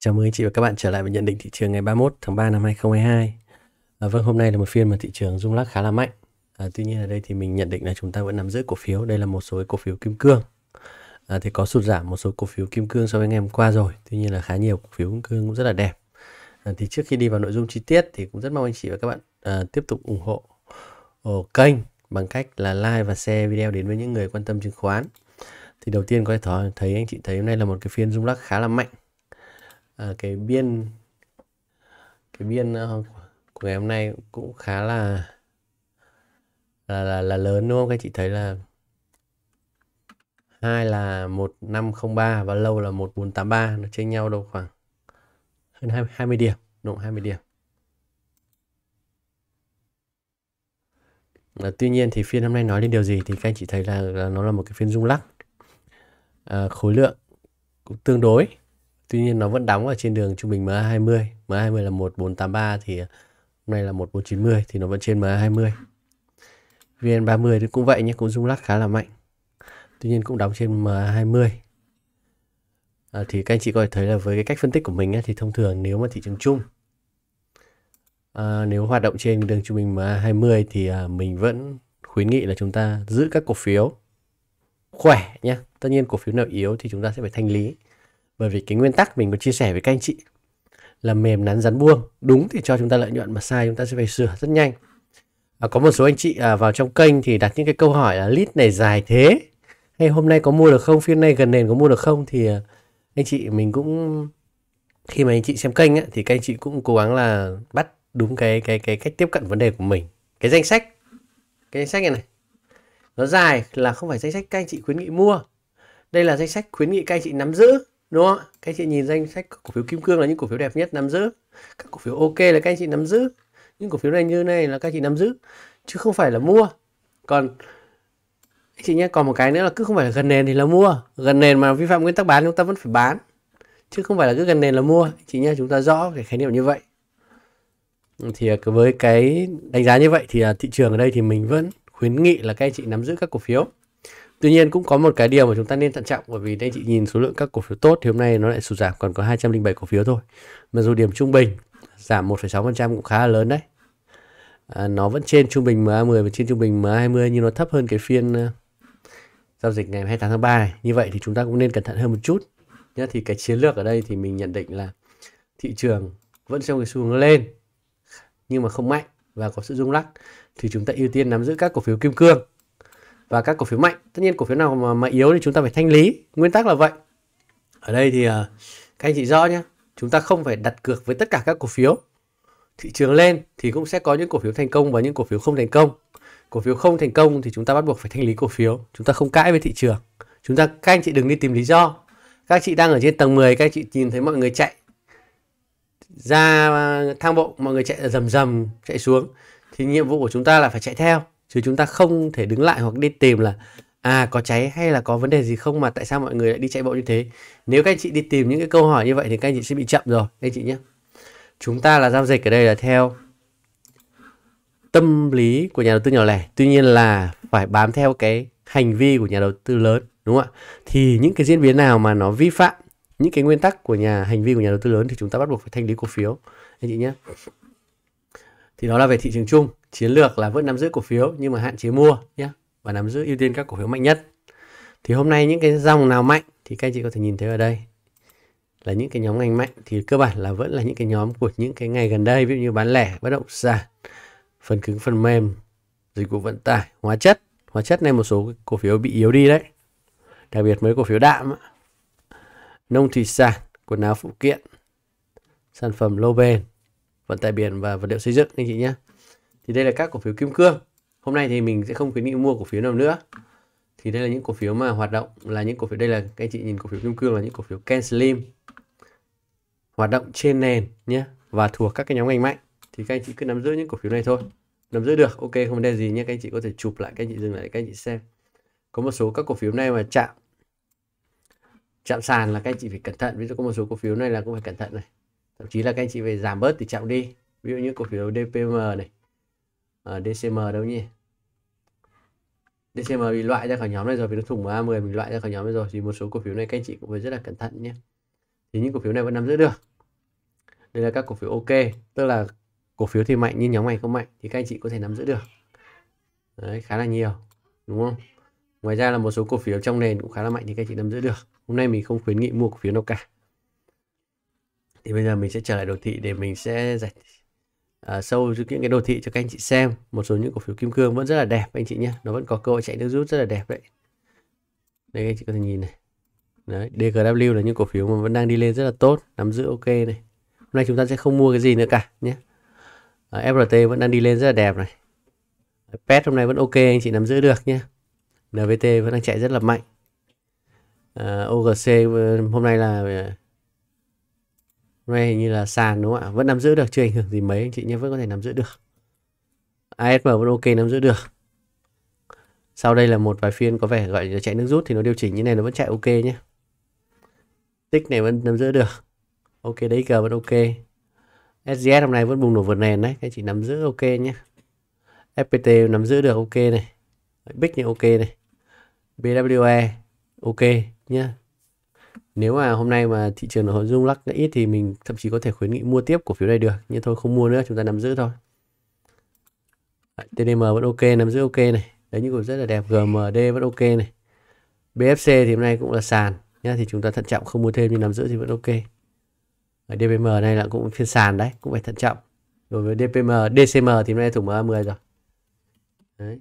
Chào mừng anh chị và các bạn trở lại với nhận định thị trường ngày 31 tháng 3 năm 2022. À, vâng, hôm nay là một phiên mà thị trường rung lắc khá là mạnh. À, tuy nhiên ở đây thì mình nhận định là chúng ta vẫn nắm giữ cổ phiếu. Đây là một số cổ phiếu kim cương. À, thì có sụt giảm một số cổ phiếu kim cương so với ngày hôm qua rồi. Tuy nhiên là khá nhiều cổ phiếu kim cương cũng rất là đẹp. À, thì trước khi đi vào nội dung chi tiết thì cũng rất mong anh chị và các bạn à, tiếp tục ủng hộ ở kênh bằng cách là like và share video đến với những người quan tâm chứng khoán. Thì đầu tiên có thể thấy anh chị thấy hôm nay là một cái phiên rung lắc khá là mạnh à, cái biên cái biên uh, của ngày hôm nay cũng khá là là là, là lớn đúng không các chị thấy là hai là 1503 và lâu là 1483 nó chênh nhau đâu khoảng hơn 20 điểm độ không? 20 điểm à, tuy nhiên thì phiên hôm nay nói lên điều gì thì các anh chị thấy là, là nó là một cái phiên rung lắc à, khối lượng cũng tương đối Tuy nhiên nó vẫn đóng ở trên đường trung bình MA20. MA20 là 1483 thì ờ, hôm nay là 1490 thì nó vẫn trên MA20. VN30 thì cũng vậy nhé, cũng rung lắc khá là mạnh. Tuy nhiên cũng đóng trên MA20. À, ờ, thì các anh chị có thể thấy là với cái cách phân tích của mình ấy, thì thông thường nếu mà thị trường chung à, nếu hoạt động trên đường trung bình MA20 thì à, mình vẫn khuyến nghị là chúng ta giữ các cổ phiếu khỏe nhé. Tất nhiên cổ phiếu nào yếu thì chúng ta sẽ phải thanh lý bởi vì cái nguyên tắc mình có chia sẻ với các anh chị là mềm nắn rắn buông đúng thì cho chúng ta lợi nhuận mà sai chúng ta sẽ phải sửa rất nhanh và có một số anh chị à, vào trong kênh thì đặt những cái câu hỏi là lít này dài thế hay hôm nay có mua được không phiên này gần nền có mua được không thì à, anh chị mình cũng khi mà anh chị xem kênh á, thì các anh chị cũng cố gắng là bắt đúng cái cái cái cách tiếp cận vấn đề của mình cái danh sách cái danh sách này này nó dài là không phải danh sách các anh chị khuyến nghị mua đây là danh sách khuyến nghị các anh chị nắm giữ đúng không các anh chị nhìn danh sách cổ phiếu kim cương là những cổ phiếu đẹp nhất nắm giữ các cổ phiếu ok là các anh chị nắm giữ những cổ phiếu này như này là các anh chị nắm giữ chứ không phải là mua còn anh chị nhé còn một cái nữa là cứ không phải là gần nền thì là mua gần nền mà vi phạm nguyên tắc bán chúng ta vẫn phải bán chứ không phải là cứ gần nền là mua chị nhé chúng ta rõ cái khái niệm như vậy thì à, với cái đánh giá như vậy thì à, thị trường ở đây thì mình vẫn khuyến nghị là các anh chị nắm giữ các cổ phiếu Tuy nhiên cũng có một cái điều mà chúng ta nên thận trọng bởi vì đây chị nhìn số lượng các cổ phiếu tốt thì hôm nay nó lại sụt giảm còn có 207 cổ phiếu thôi. Mặc dù điểm trung bình giảm 1,6% cũng khá là lớn đấy. À, nó vẫn trên trung bình MA10 và trên trung bình MA20 nhưng nó thấp hơn cái phiên ờ, giao dịch ngày 28 tháng 3 này. Như vậy thì chúng ta cũng nên cẩn thận hơn một chút. Nhá, thì cái chiến lược ở đây thì mình nhận định là thị trường vẫn trong cái xu hướng lên nhưng mà không mạnh và có sự rung lắc thì chúng ta ưu tiên nắm giữ các cổ phiếu kim cương và các cổ phiếu mạnh tất nhiên cổ phiếu nào mà, mà yếu thì chúng ta phải thanh lý nguyên tắc là vậy ở đây thì à, các anh chị rõ nhé chúng ta không phải đặt cược với tất cả các cổ phiếu thị trường lên thì cũng sẽ có những cổ phiếu thành công và những cổ phiếu không thành công cổ phiếu không thành công thì chúng ta bắt buộc phải thanh lý cổ phiếu chúng ta không cãi với thị trường chúng ta các anh chị đừng đi tìm lý do các chị đang ở trên tầng 10 các anh chị nhìn thấy mọi người chạy ra thang bộ mọi người chạy rầm rầm chạy xuống thì nhiệm vụ của chúng ta là phải chạy theo chứ chúng ta không thể đứng lại hoặc đi tìm là à có cháy hay là có vấn đề gì không mà tại sao mọi người lại đi chạy bộ như thế nếu các anh chị đi tìm những cái câu hỏi như vậy thì các anh chị sẽ bị chậm rồi anh chị nhé chúng ta là giao dịch ở đây là theo tâm lý của nhà đầu tư nhỏ lẻ tuy nhiên là phải bám theo cái hành vi của nhà đầu tư lớn đúng không ạ thì những cái diễn biến nào mà nó vi phạm những cái nguyên tắc của nhà hành vi của nhà đầu tư lớn thì chúng ta bắt buộc phải thanh lý cổ phiếu anh chị nhé thì đó là về thị trường chung chiến lược là vẫn nắm giữ cổ phiếu nhưng mà hạn chế mua nhé và nắm giữ ưu tiên các cổ phiếu mạnh nhất thì hôm nay những cái dòng nào mạnh thì các anh chị có thể nhìn thấy ở đây là những cái nhóm ngành mạnh thì cơ bản là vẫn là những cái nhóm của những cái ngày gần đây ví dụ như bán lẻ bất động sản phần cứng phần mềm dịch vụ vận tải hóa chất hóa chất này một số cổ phiếu bị yếu đi đấy đặc biệt mấy cổ phiếu đạm nông thủy sản quần áo phụ kiện sản phẩm lâu bền vận tải biển và vật liệu xây dựng anh chị nhé thì đây là các cổ phiếu kim cương hôm nay thì mình sẽ không khuyến nghị mua cổ phiếu nào nữa thì đây là những cổ phiếu mà hoạt động là những cổ phiếu đây là các anh chị nhìn cổ phiếu kim cương là những cổ phiếu Ken Slim hoạt động trên nền nhé và thuộc các cái nhóm ngành mạnh thì các anh chị cứ nắm giữ những cổ phiếu này thôi nắm giữ được ok không đe đề gì nhé các anh chị có thể chụp lại các anh chị dừng lại để các anh chị xem có một số các cổ phiếu này mà chạm chạm sàn là các anh chị phải cẩn thận ví dụ có một số cổ phiếu này là cũng phải cẩn thận này thậm chí là các anh chị phải giảm bớt thì chạm đi ví dụ như cổ phiếu DPM này Ờ, DCM đâu nhỉ DCM bị loại ra khỏi nhóm này rồi vì nó thủng A10 mình loại ra khỏi nhóm này rồi thì một số cổ phiếu này các anh chị cũng phải rất là cẩn thận nhé thì những cổ phiếu này vẫn nắm giữ được đây là các cổ phiếu ok tức là cổ phiếu thì mạnh nhưng nhóm này không mạnh thì các anh chị có thể nắm giữ được đấy khá là nhiều đúng không ngoài ra là một số cổ phiếu trong nền cũng khá là mạnh thì các anh chị nắm giữ được hôm nay mình không khuyến nghị mua cổ phiếu nào cả thì bây giờ mình sẽ trở lại đồ thị để mình sẽ giải uh, sâu những cái đồ thị cho các anh chị xem một số những cổ phiếu kim cương vẫn rất là đẹp anh chị nhé nó vẫn có cơ hội chạy nước rút rất là đẹp đấy đây anh chị có thể nhìn này đấy DGW là những cổ phiếu mà vẫn đang đi lên rất là tốt nắm giữ ok này hôm nay chúng ta sẽ không mua cái gì nữa cả nhé uh, à, FRT vẫn đang đi lên rất là đẹp này PET hôm nay vẫn ok anh chị nắm giữ được nhé NVT vẫn đang chạy rất là mạnh uh, à, OGC hôm nay là nay hình như là sàn đúng không ạ? Vẫn nắm giữ được, chưa ảnh hưởng gì mấy anh chị nhé, vẫn có thể nắm giữ được. ASM vẫn ok nắm giữ được. Sau đây là một vài phiên có vẻ gọi là chạy nước rút thì nó điều chỉnh như này nó vẫn chạy ok nhé. Tích này vẫn nắm giữ được. Ok đấy cờ vẫn ok. SGS hôm nay vẫn bùng nổ vượt nền đấy, anh chị nắm giữ ok nhé. FPT nắm giữ được ok này. bích này ok này. BWE ok nhé nếu mà hôm nay mà thị trường nó rung lắc ít thì mình thậm chí có thể khuyến nghị mua tiếp cổ phiếu này được nhưng thôi không mua nữa chúng ta nắm giữ thôi TDM vẫn ok nắm giữ ok này đấy những cổ rất là đẹp GMD vẫn ok này BFC thì hôm nay cũng là sàn nhá thì chúng ta thận trọng không mua thêm nhưng nắm giữ thì vẫn ok ở DPM này là cũng phiên sàn đấy cũng phải thận trọng đối với DPM DCM thì hôm nay thủng MA10 rồi đấy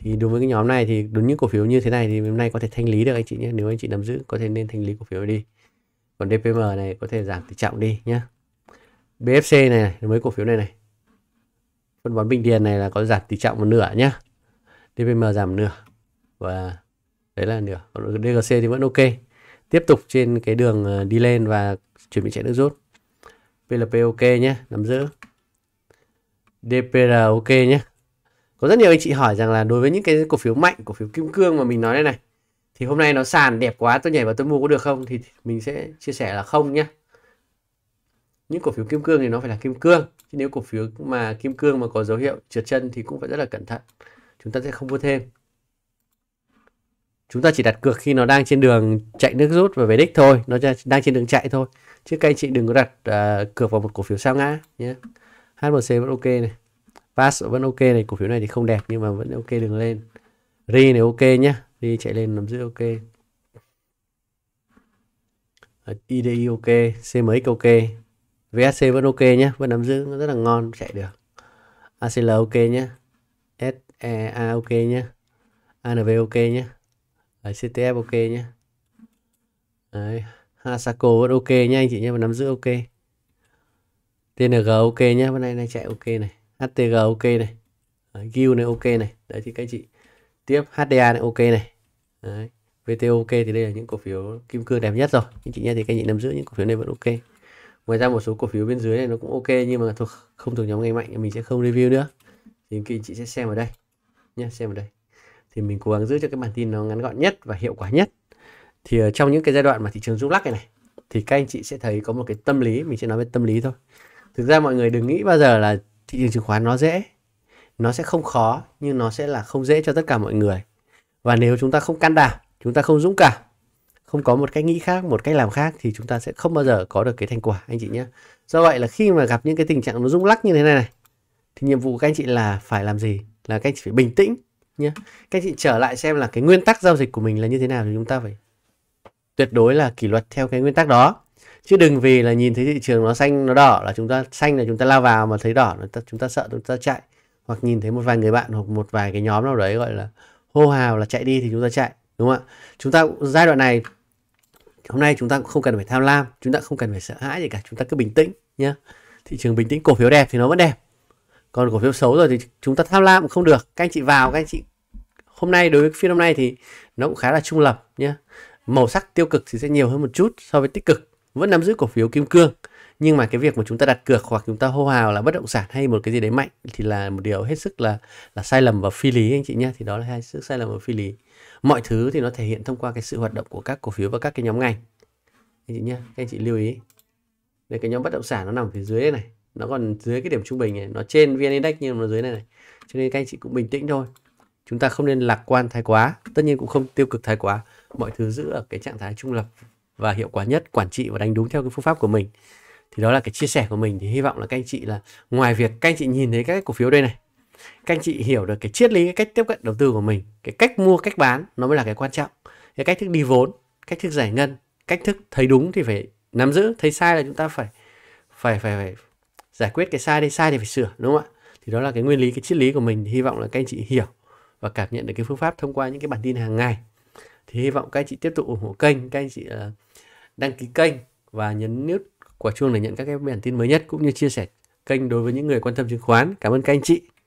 thì đối với cái nhóm này thì đúng những cổ phiếu như thế này thì hôm nay có thể thanh lý được anh chị nhé nếu anh chị nắm giữ có thể nên thanh lý cổ phiếu đi còn DPM này có thể giảm tỷ trọng đi nhé BFC này, mấy cổ phiếu này này phân bón Bình Điền này là có giảm tỷ trọng một nửa nhá DPM giảm nửa và đấy là nửa còn DGC thì vẫn ok tiếp tục trên cái đường ờ, đi lên và chuẩn bị chạy nước rút PLP ok nhé nắm giữ DPR ok nhé có rất nhiều anh chị hỏi rằng là đối với những cái cổ phiếu mạnh cổ phiếu kim cương mà mình nói đây này thì hôm nay nó sàn đẹp quá tôi nhảy vào tôi mua có được không thì mình sẽ chia sẻ là không nhé những cổ phiếu kim cương thì nó phải là kim cương chứ nếu cổ phiếu mà kim cương mà có dấu hiệu trượt chân thì cũng phải rất là cẩn thận chúng ta sẽ không mua thêm chúng ta chỉ đặt cược khi nó đang trên đường chạy nước rút và về đích thôi nó đang trên đường chạy thôi chứ các anh chị đừng có đặt uh, cược vào một cổ phiếu sao ngã nhé HMC vẫn ok này Fast vẫn ok này, cổ phiếu này thì không đẹp nhưng mà vẫn ok đường lên. Ri này ok nhá, Ri chạy lên nắm giữ ok. IDI ok, CMX ok. VSC vẫn ok nhá, vẫn nắm giữ rất là ngon, chạy được. ACL ok nhá. SEA ok nhá. ANV ok nhá. CTF ok nhá. Đấy, Hasako vẫn ok nhá anh chị nhá, vẫn nắm giữ ok. TNG ok nhá, bữa nay này chạy ok này. HTG ok này Đấy, GIL này ok này đấy thì các chị tiếp HDA này ok này đấy. VTO ok thì đây là những cổ phiếu kim cương đẹp nhất rồi nhưng chị nhé thì các chị nắm giữ những cổ phiếu này vẫn ok ngoài ra một số cổ phiếu bên dưới này nó cũng ok nhưng mà thuộc không thuộc nhóm ngành mạnh thì mình sẽ không review nữa thì kỳ chị sẽ xem ở đây nhé xem ở đây thì mình cố gắng giữ cho cái bản tin nó ngắn gọn nhất và hiệu quả nhất thì trong những cái giai đoạn mà thị trường rung lắc này này thì các anh chị sẽ thấy có một cái tâm lý mình sẽ nói về tâm lý thôi thực ra mọi người đừng nghĩ bao giờ là thị trường chứng khoán nó dễ nó sẽ không khó nhưng nó sẽ là không dễ cho tất cả mọi người và nếu chúng ta không can đảm chúng ta không dũng cảm không có một cách nghĩ khác một cách làm khác thì chúng ta sẽ không bao giờ có được cái thành quả anh chị nhé do vậy là khi mà gặp những cái tình trạng nó rung lắc như thế này này thì nhiệm vụ của các anh chị là phải làm gì là các anh chị phải bình tĩnh nhé các anh chị trở lại xem là cái nguyên tắc giao dịch của mình là như thế nào thì chúng ta phải tuyệt đối là kỷ luật theo cái nguyên tắc đó chứ đừng vì là nhìn thấy thị trường nó xanh nó đỏ là chúng ta xanh là chúng ta lao vào mà thấy đỏ là ta, chúng ta sợ chúng ta chạy hoặc nhìn thấy một vài người bạn hoặc một vài cái nhóm nào đấy gọi là hô hào là chạy đi thì chúng ta chạy đúng không ạ chúng ta giai đoạn này hôm nay chúng ta cũng không cần phải tham lam chúng ta không cần phải sợ hãi gì cả chúng ta cứ bình tĩnh nhé thị trường bình tĩnh cổ phiếu đẹp thì nó vẫn đẹp còn cổ phiếu xấu rồi thì chúng ta tham lam cũng không được các anh chị vào các anh chị hôm nay đối với phiên hôm nay thì nó cũng khá là trung lập nhé màu sắc tiêu cực thì sẽ nhiều hơn một chút so với tích cực vẫn nắm giữ cổ phiếu kim cương nhưng mà cái việc mà chúng ta đặt cược hoặc chúng ta hô hào là bất động sản hay một cái gì đấy mạnh thì là một điều hết sức là là sai lầm và phi lý anh chị nhé thì đó là hai sự sai lầm và phi lý mọi thứ thì nó thể hiện thông qua cái sự hoạt động của các cổ phiếu và các cái nhóm ngành anh chị nhé các anh chị lưu ý đây cái nhóm bất động sản nó nằm phía dưới đây này nó còn dưới cái điểm trung bình này nó trên vn index nhưng nó dưới này này cho nên các anh chị cũng bình tĩnh thôi chúng ta không nên lạc quan thái quá tất nhiên cũng không tiêu cực thái quá mọi thứ giữ ở cái trạng thái trung lập và hiệu quả nhất quản trị và đánh đúng theo cái phương pháp của mình thì đó là cái chia sẻ của mình thì hy vọng là các anh chị là ngoài việc các anh chị nhìn thấy các cổ phiếu đây này các anh chị hiểu được cái triết lý cái cách tiếp cận đầu tư của mình cái cách mua cách bán nó mới là cái quan trọng cái cách thức đi vốn cách thức giải ngân cách thức thấy đúng thì phải nắm giữ thấy sai là chúng ta phải phải phải, phải giải quyết cái sai đây sai thì phải sửa đúng không ạ thì đó là cái nguyên lý cái triết lý của mình thì hy vọng là các anh chị hiểu và cảm nhận được cái phương pháp thông qua những cái bản tin hàng ngày thì hy vọng các anh chị tiếp tục ủng hộ kênh các anh chị ờ, đăng ký kênh và nhấn nút quả chuông để nhận các cái bản tin mới nhất cũng như chia sẻ kênh đối với những người quan tâm chứng khoán cảm ơn các anh chị